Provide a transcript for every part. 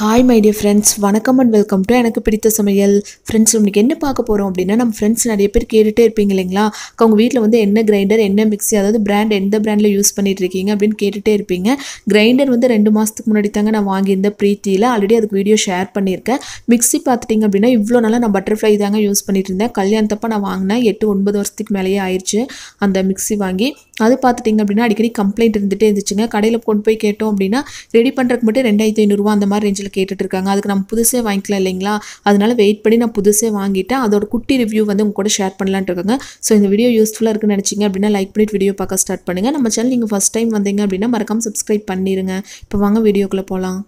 hi my dear friends வணக்கம் and welcome to எனக்கு பிடித்த சமையல் ஃப்ரெண்ட்ஸ் இன்னைக்கு என்ன பார்க்க போகிறோம் அப்படின்னா நம்ம ஃப்ரெண்ட்ஸ் நிறைய பேர் கேட்டுகிட்டே இருப்பீங்க இல்லைங்களா அவங்க வீட்டில் வந்து என்ன கிரைண்டர் என்ன மிக்ஸி அதாவது பிராண்ட் எந்த பிராண்டில் யூஸ் பண்ணிகிட்டு இருக்கீங்க அப்படின்னு கேட்டுகிட்டே இருப்பீங்க கிரைண்டர் வந்து ரெண்டு மாதத்துக்கு முன்னாடி தாங்க நான் வாங்கியிருந்தேன் பிரீத்தியில் ஆல்ரெடி அதுக்கு வீடியோ ஷேர் பண்ணியிருக்கேன் மிக்ஸி பார்த்துட்டிங்க அப்படின்னா இவ்வளோ நாளாக நான் பட்டர்ஃப்ளை தாங்க யூஸ் பண்ணிட்டு இருந்தேன் கல்யாணத்தப்போ நான் வாங்கினேன் எட்டு ஒன்பது வருஷத்துக்கு மேலேயே ஆயிடுச்சு அந்த மிக்ஸி வாங்கி அது பார்த்துட்டிங்க அப்படின்னா அடிக்கடி கம்ப்ளைண்ட் இருந்துகிட்டே இருந்துச்சுங்க கடையில் கொண்டு போய் கேட்டோம் அப்படின்னா ரெடி பண்ணுறதுக்கு மட்டும் ரெண்டாயிரத்தி ஐநூறுரூவா அந்த மாதிரி ரேஞ்சில் வீட்டில் கேட்டுட்ருக்காங்க அதுக்கு நம்ம புதுசே வாங்கிக்கலாம் இல்லைங்களா அதனால் வெயிட் பண்ணி நான் புதுசே வாங்கிட்டேன் அதோட குட்டி ரிவ்யூ வந்து உங்கள் கூட ஷேர் பண்ணலான்ட்டு இருக்காங்க ஸோ இந்த வீடியோ யூஸ்ஃபுல்லாக இருக்குன்னு நினச்சிங்க அப்படின்னா லைக் பண்ணிட்டு வீடியோ பார்க்க ஸ்டார்ட் பண்ணுங்கள் நம்ம சேனல் நீங்கள் ஃபஸ்ட் டைம் வந்தீங்க அப்படின்னா மறக்காமல் சப்ஸ்கிரைப் பண்ணிடுங்க இப்போ வாங்க வீடியோக்குள்ளே போகலாம்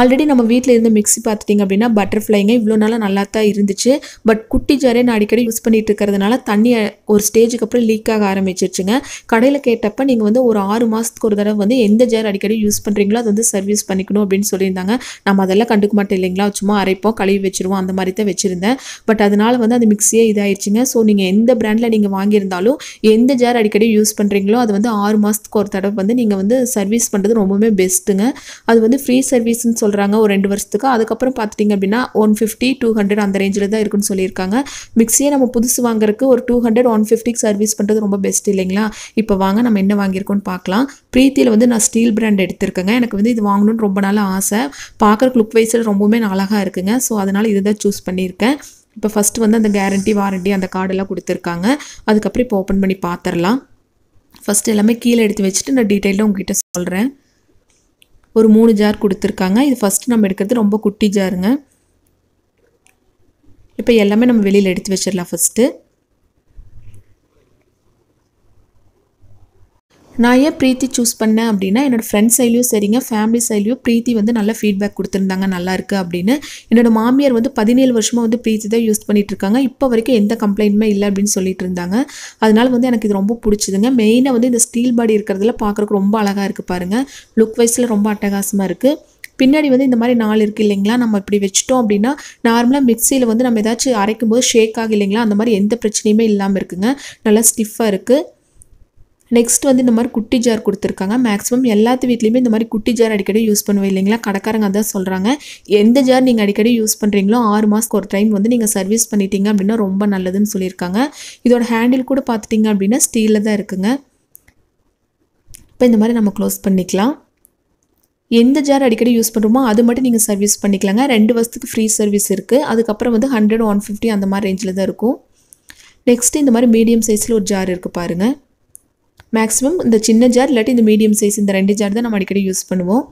ஆல்ரெடி நம்ம வீட்டில் இருந்த மிக்ஸி பார்த்துட்டிங்க அப்படின்னா பட்டர்ஃப்ளைங்க இவ்வளோ நாளாக நல்லா தான் இருந்துச்சு பட் குட்டி ஜாரே நான் அடிக்கடி யூஸ் பண்ணிகிட்டு இருக்கிறதுனால தண்ணி ஒரு ஸ்டேஜுக்கு அப்புறம் லீக் ஆக ஆரம்பிச்சிருச்சுங்க கடையில் கேட்டப்போ நீங்கள் வந்து ஒரு ஆறு மாதத்துக்கு ஒரு தடவை வந்து எந்த ஜார் அடிக்கடி யூஸ் பண்ணுறீங்களோ அது வந்து சர்வீஸ் பண்ணிக்கணும் அப்படின்னு சொல்லியிருந்தாங்க நம்ம அதெல்லாம் கண்டுக்க மாட்டோம் இல்லைங்களா சும்மா அரைப்போம் கழுவி வச்சுருவோம் அந்த மாதிரி தான் வச்சுருந்தேன் பட் அதனால் வந்து அந்த மிக்ஸியே இதாகிடுச்சுங்க ஸோ நீங்கள் எந்த ப்ராண்டில் நீங்கள் வாங்கியிருந்தாலும் எந்த ஜார் அடிக்கடி யூஸ் பண்ணுறீங்களோ அது வந்து ஆறு மாதத்துக்கு ஒரு தடவை வந்து நீங்கள் வந்து சர்வீஸ் பண்ணுறது ரொம்பவுமே பெஸ்ட்டுங்க அது வந்து ஃப்ரீ சர்வீஸ்னு சொல்கிறாங்க ஒரு ரெண்டு வருஷத்துக்கு அதுக்கப்புறம் பார்த்துட்டிங்க அப்படின்னா ஒன் ஃபிஃப்டி டூ ஹண்ட்ரட் அந்த ரேஞ்சில் தான் இருக்குன்னு சொல்லியிருக்காங்க மிக்சியை நம்ம புதுசு வாங்குறதுக்கு ஒரு டூ ஹண்ட்ரட் ஒன் ஃபிஃப்டிக்கு சர்வீஸ் பண்ணுறது ரொம்ப பெஸ்ட் இல்லைங்களா இப்போ வாங்க நம்ம என்ன வாங்கியிருக்கோம்னு பார்க்கலாம் பிரீத்தியில் வந்து நான் ஸ்டீல் பிராண்ட் எடுத்திருக்கேங்க எனக்கு வந்து இது வாங்கணும்னு ரொம்ப நாள் ஆசை பார்க்குற லுக் வைஸில் ரொம்பவுமே அழகாக இருக்குங்க ஸோ அதனால் இது தான் சூஸ் பண்ணியிருக்கேன் இப்போ ஃபஸ்ட்டு வந்து அந்த கேரண்டி வாரண்டி அந்த கார்டெல்லாம் கொடுத்துருக்காங்க அதுக்கப்புறம் இப்போ ஓப்பன் பண்ணி பார்த்துடலாம் ஃபஸ்ட் எல்லாமே கீழே எடுத்து வச்சுட்டு நான் டீட்டெயிலாக உங்ககிட்ட சொல்கிறேன் ஒரு மூணு ஜார் கொடுத்துருக்காங்க இது ஃபஸ்ட்டு நம்ம எடுக்கிறது ரொம்ப குட்டி ஜாருங்க இப்போ எல்லாமே நம்ம வெளியில் எடுத்து வச்சிடலாம் ஃபஸ்ட்டு நான் ஏன் ப்ரீத்தி சூஸ் பண்ணேன் அப்படின்னா என்னோடய ஃப்ரெண்ட்ஸ் சைட்லேயும் சரிங்க ஃபேமிலி சைட்லேயும் ப்ரீத்தி வந்து நல்ல ஃபீட்பேக் கொடுத்துருந்தாங்க நல்லா இருக்குது அப்படின்னு என்னோடய மாமியார் வந்து பதினேழு வருஷமாக வந்து ப்ரீத்தி தான் யூஸ் பண்ணிகிட்டு இருக்காங்க இப்போ வரைக்கும் எந்த கம்ப்ளைண்ட்டுமே இல்லை அப்படின்னு சொல்லிட்டு இருந்தாங்க அதனால் வந்து எனக்கு இது ரொம்ப பிடிச்சிதுங்க மெயினாக வந்து இந்த ஸ்டீல் பாடி இருக்கிறதுல பார்க்குறக்கு ரொம்ப அழகாக இருக்குது பாருங்கள் லுக் வைஸில் ரொம்ப அட்டகாசமாக இருக்குது பின்னாடி வந்து இந்த மாதிரி நாள் இருக்குது இல்லைங்களா நம்ம இப்படி வச்சிட்டோம் அப்படின்னா நார்மலாக மிக்சியில் வந்து நம்ம ஏதாச்சும் அரைக்கும் போது ஷேக் ஆகும் இல்லைங்களா அந்த மாதிரி எந்த பிரச்சனையுமே இல்லாமல் இருக்குங்க நல்லா ஸ்டிஃபாக இருக்குது நெக்ஸ்ட் வந்து இந்த மாதிரி குட்டி ஜார் கொடுத்துருக்காங்க மேக்ஸிமம் எல்லாத்து வீட்லேயுமே இந்த மாதிரி குட்டி ஜார் அடிக்கடி யூஸ் பண்ணுவோம் இல்லைங்களா கடைக்காரங்க அதான் சொல்கிறாங்க எந்த ஜார் நீங்கள் அடிக்கடி யூஸ் பண்ணுறீங்களோ ஆறு மாதத்துக்கு ஒரு டைம் வந்து நீங்கள் சர்வீஸ் பண்ணிட்டீங்க அப்படின்னா ரொம்ப நல்லதுன்னு சொல்லியிருக்காங்க இதோட ஹேண்டில் கூட பார்த்துட்டிங்க அப்படின்னா ஸ்டீலில் தான் இருக்குங்க இப்போ இந்த மாதிரி நம்ம க்ளோஸ் பண்ணிக்கலாம் எந்த ஜார் அடிக்கடி யூஸ் பண்ணுறோமோ அது மட்டும் நீங்கள் சர்வீஸ் பண்ணிக்கலாங்க ரெண்டு வருஷத்துக்கு ஃப்ரீ சர்வீஸ் இருக்குது அதுக்கப்புறம் வந்து ஹண்ட்ரட் ஒன் ஃபிஃப்டி அந்த மாதிரி ரேஞ்சில் தான் இருக்கும் நெக்ஸ்ட் இந்த மாதிரி மீடியம் சைஸில் ஒரு ஜார் இருக்குது பாருங்கள் மேக்ஸிமம் இந்த சின்ன ஜார் இல்லாட்டி இந்த மீடியம் சைஸ் இந்த ரெண்டு ஜார் தான் நம்ம அடிக்கடி யூஸ் பண்ணுவோம்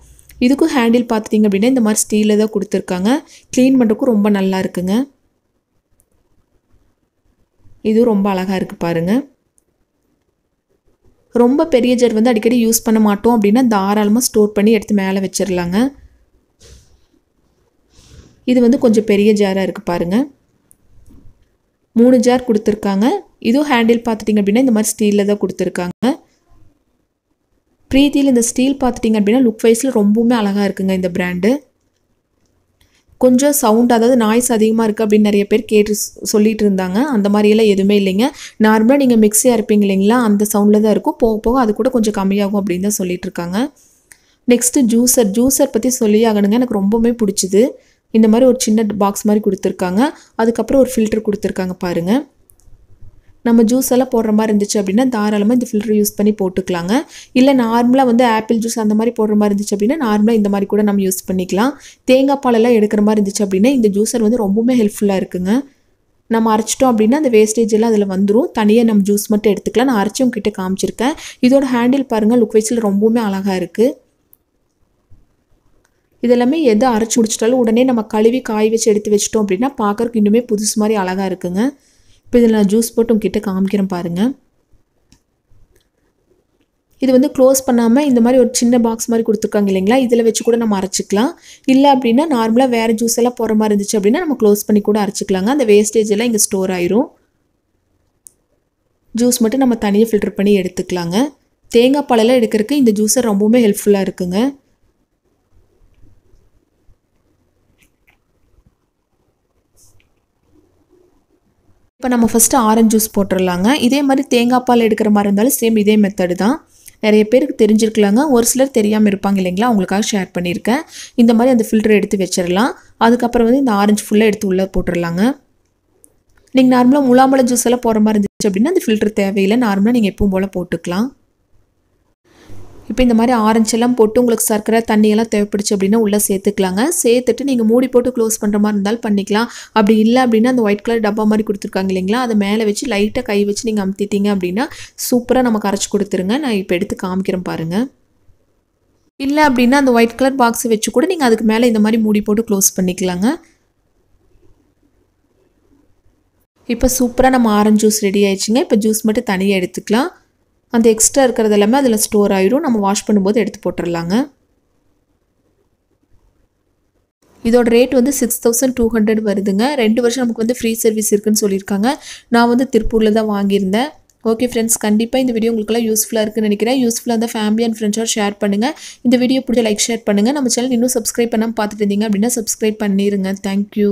இதுக்கும் ஹேண்டில் பார்த்துட்டிங்க அப்படின்னா இந்த மாதிரி ஸ்டீலில் தான் கொடுத்துருக்காங்க க்ளீன் பண்ணுறதுக்கும் ரொம்ப நல்லா இருக்குங்க இதுவும் ரொம்ப அழகாக இருக்குது பாருங்கள் ரொம்ப பெரிய ஜார் வந்து அடிக்கடி யூஸ் பண்ண மாட்டோம் அப்படின்னா தாராளமாக ஸ்டோர் பண்ணி எடுத்து மேலே வச்சிடலாங்க இது வந்து கொஞ்சம் பெரிய ஜாராக இருக்குது பாருங்கள் மூணு ஜார் கொடுத்துருக்காங்க இதுவும் ஹேண்டில் பார்த்துட்டிங்க அப்படின்னா இந்த மாதிரி ஸ்டீலில் தான் கொடுத்துருக்காங்க ப்ரீத்தியில் இந்த ஸ்டீல் பார்த்துட்டிங்க அப்படின்னா லுக் வைஸில் ரொம்பவுமே அழகாக இருக்குங்க இந்த ப்ராண்டு கொஞ்சம் சவுண்ட் அதாவது நாய்ஸ் அதிகமாக இருக்குது அப்படின்னு நிறைய பேர் கேட்டு சொல்லிகிட்டு இருந்தாங்க அந்த மாதிரியெல்லாம் எதுவுமே இல்லைங்க நார்மலாக நீங்கள் மிக்ஸியாக இருப்பீங்க இல்லைங்களா அந்த சவுண்டில் தான் இருக்கும் போக போக அது கூட கொஞ்சம் கம்மியாகும் அப்படின்னு தான் சொல்லிகிட்டு இருக்காங்க நெக்ஸ்ட்டு ஜூஸர் ஜூஸர் பற்றி சொல்லி ஆகணுங்க எனக்கு ரொம்பவுமே பிடிச்சிது இந்த மாதிரி ஒரு சின்ன பாக்ஸ் மாதிரி கொடுத்துருக்காங்க அதுக்கப்புறம் ஒரு ஃபில்ட்ரு கொடுத்துருக்காங்க பாருங்கள் நம்ம ஜூஸ் எல்லாம் போடுற மாதிரி இருந்துச்சு அப்படின்னா தாராளமாக இந்த ஃபில்டர் யூஸ் பண்ணி போட்டுக்கலாங்க இல்லை நார்மலாக வந்து ஆப்பிள் ஜூஸ் அந்த மாதிரி போடுற மாதிரி இருந்துச்சு அப்படின்னா நார்மலாக இந்த மாதிரி கூட நம்ம யூஸ் பண்ணிக்கலாம் தேங்காய் பாலெல்லாம் எடுக்கிற மாதிரி இருந்துச்சு அப்படின்னா இந்த ஜூஸர் வந்து ரொம்பவுமே ஹெல்ப்ஃபுல்லாக இருக்குங்க நம்ம அரைச்சிட்டோம் அப்படின்னா அந்த வேஸ்டேஜ் எல்லாம் அதில் வந்துடும் தனியாக நம்ம ஜூஸ் மட்டும் எடுத்துக்கலாம் நான் அரைச்சி உங்ககிட்ட காமிச்சிருக்கேன் இதோட ஹேண்டில் பாருங்கள் லுக் வைஸில் ரொம்பவுமே அழகாக இருக்குது இதெல்லாமே எது அரைச்சி முடிச்சிட்டாலும் உடனே நம்ம கழுவி காய் வச்சு எடுத்து வச்சிட்டோம் அப்படின்னா பார்க்குறக்கு இன்னுமே புதுசு மாதிரி அழகாக இருக்குங்க இப்போ இதில் நான் ஜூஸ் போட்டு உங்ககிட்ட காமிக்கிறேன் பாருங்கள் இது வந்து க்ளோஸ் பண்ணாமல் இந்த மாதிரி ஒரு சின்ன பாக்ஸ் மாதிரி கொடுத்துருக்காங்க இல்லைங்களா இதில் வச்சு கூட நம்ம அரைச்சிக்கலாம் இல்லை அப்படின்னா நார்மலாக வேறு ஜூஸ் எல்லாம் போகிற மாதிரி இருந்துச்சு அப்படின்னா நம்ம க்ளோஸ் பண்ணி கூட அரைச்சிக்கலாங்க அந்த வேஸ்டேஜ் எல்லாம் இங்கே ஸ்டோர் ஆயிரும் ஜூஸ் மட்டும் நம்ம தனியாக ஃபில்டர் பண்ணி எடுத்துக்கலாங்க தேங்காய் பாலெல்லாம் எடுக்கிறதுக்கு இந்த ஜூஸை ரொம்பவுமே ஹெல்ப்ஃபுல்லாக இருக்குங்க இப்போ நம்ம ஃபஸ்ட்டு ஆரஞ்ச் ஜூஸ் போட்டுடலாங்க இதே மாதிரி தேங்காய் பால் எடுக்கிற மாதிரி இருந்தாலும் சேம் இதே மெத்தடு தான் நிறைய பேருக்கு தெரிஞ்சிருக்கலாங்க ஒரு சிலர் தெரியாமல் இருப்பாங்க இல்லைங்களா அவங்களுக்காக ஷேர் பண்ணியிருக்கேன் இந்த மாதிரி அந்த ஃபில்டர் எடுத்து வச்சிடலாம் அதுக்கப்புறம் வந்து இந்த ஆரஞ்சு ஃபுல்லாக எடுத்து உள்ளே போட்டுடலாங்க நீங்கள் நார்மலாக முலாம்பழம் ஜூஸ் எல்லாம் போகிற மாதிரி இருந்துச்சு அப்படின்னா அந்த ஃபில்டர் தேவையில்லை நார்மலாக நீங்கள் எப்பவும் போல் போட்டுக்கலாம் இப்போ இந்த மாதிரி ஆரஞ்சு எல்லாம் போட்டு உங்களுக்கு சர்க்கரை தண்ணியெல்லாம் தேவைப்படுச்சு அப்படின்னா உள்ளே சேர்த்துக்கலாங்க சேர்த்துட்டு நீங்கள் மூடி போட்டு க்ளோஸ் பண்ணுற மாதிரி இருந்தாலும் பண்ணிக்கலாம் அப்படி இல்லை அப்படின்னா அந்த ஒயிட் கலர் டப்பா மாதிரி கொடுத்துருக்காங்க இல்லைங்களா அதை மேலே வச்சு லைட்டாக கை வச்சு நீங்கள் அமுத்திட்டீங்க அப்படின்னா சூப்பராக நம்ம கரைச்சி கொடுத்துருங்க நான் இப்போ எடுத்து காமிக்கிறேன் பாருங்கள் இல்லை அப்படின்னா அந்த ஒயிட் கலர் பாக்ஸ் வச்சு கூட நீங்கள் அதுக்கு மேலே இந்த மாதிரி மூடி போட்டு க்ளோஸ் பண்ணிக்கலாங்க இப்போ சூப்பராக நம்ம ஆரஞ்சு ஜூஸ் ரெடி ஆயிடுச்சுங்க இப்போ ஜூஸ் மட்டும் தனியாக எடுத்துக்கலாம் அந்த எக்ஸ்ட்ரா இருக்கிறது எல்லாமே அதில் ஸ்டோர் ஆகிடும் நம்ம வாஷ் பண்ணும்போது எடுத்து போட்டுடலாங்க இதோட ரேட் வந்து சிக்ஸ் தௌசண்ட் டூ ஹண்ட்ரட் வருதுங்க ரெண்டு வருஷம் நமக்கு வந்து ஃப்ரீ சர்வீஸ் இருக்குதுன்னு சொல்லியிருக்காங்க நான் வந்து திருப்பூரில் தான் வாங்கியிருந்தேன் ஓகே ஃப்ரெண்ட்ஸ் கண்டிப்பாக இந்த வீடியோ உங்களுக்குலாம் யூஸ்ஃபுல்லாக இருக்குன்னு நினைக்கிறேன் யூஸ்ஃபுல்லாக இருந்தால் ஃபேமிலி அண்ட் ஃப்ரெண்ட்ஸோட ஷேர் பண்ணுங்கள் இந்த வீடியோ பிடிச்ச லைக் ஷேர் பண்ணுங்கள் நம்ம சேனல் இன்னும் சப்ஸ்கிரைப் பண்ணாமல் பார்த்துட்டு இருந்தீங்க அப்படின்னா சப்ஸ்கிரைப் பண்ணிடுங்க தேங்க்யூ